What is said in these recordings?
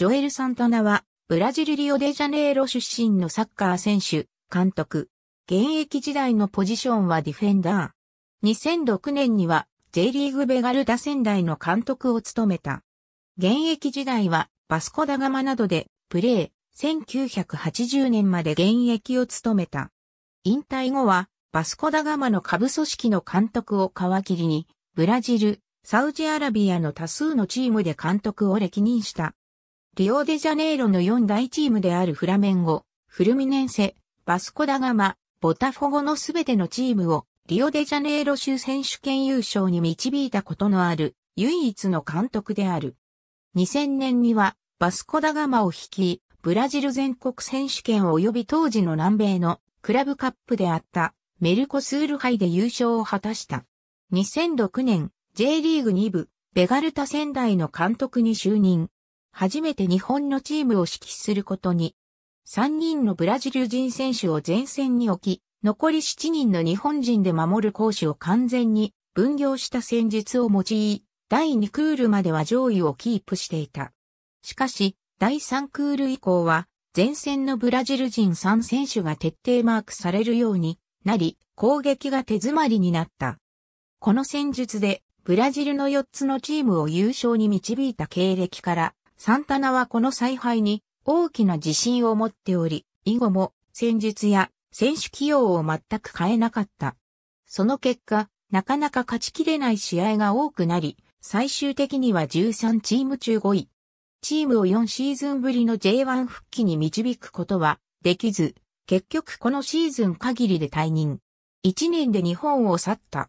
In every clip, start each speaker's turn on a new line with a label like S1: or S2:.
S1: ジョエル・サンタナは、ブラジル・リオデジャネイロ出身のサッカー選手、監督。現役時代のポジションはディフェンダー。2006年には J リーグベガルダ仙台の監督を務めた。現役時代はバスコダガマなどでプレー、1980年まで現役を務めた。引退後はバスコダガマの下部組織の監督を皮切りに、ブラジル、サウジアラビアの多数のチームで監督を歴任した。リオデジャネイロの4大チームであるフラメンゴ、フルミネンセ、バスコダガマ、ボタフォゴのすべてのチームをリオデジャネイロ州選手権優勝に導いたことのある唯一の監督である。2000年にはバスコダガマを率い、ブラジル全国選手権及び当時の南米のクラブカップであったメルコスール杯で優勝を果たした。2006年 J リーグ2部ベガルタ仙台の監督に就任。初めて日本のチームを指揮することに、3人のブラジル人選手を前線に置き、残り7人の日本人で守る攻守を完全に分業した戦術を用い、第2クールまでは上位をキープしていた。しかし、第3クール以降は、前線のブラジル人3選手が徹底マークされるようになり、攻撃が手詰まりになった。この戦術で、ブラジルの4つのチームを優勝に導いた経歴から、サンタナはこの采配に大きな自信を持っており、以後も戦術や選手起用を全く変えなかった。その結果、なかなか勝ちきれない試合が多くなり、最終的には13チーム中5位。チームを4シーズンぶりの J1 復帰に導くことはできず、結局このシーズン限りで退任。1年で日本を去った。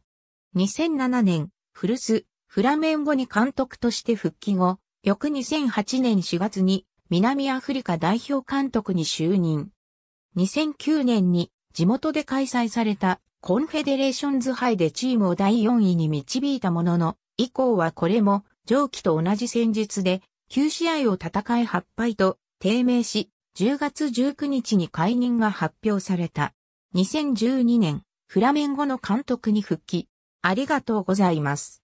S1: 2007年、古巣、フラメンゴに監督として復帰後、翌2008年4月に南アフリカ代表監督に就任。2009年に地元で開催されたコンフェデレーションズ杯でチームを第4位に導いたものの、以降はこれも上記と同じ戦術で9試合を戦い8敗と低迷し、10月19日に解任が発表された。2012年、フラメンゴの監督に復帰。ありがとうございます。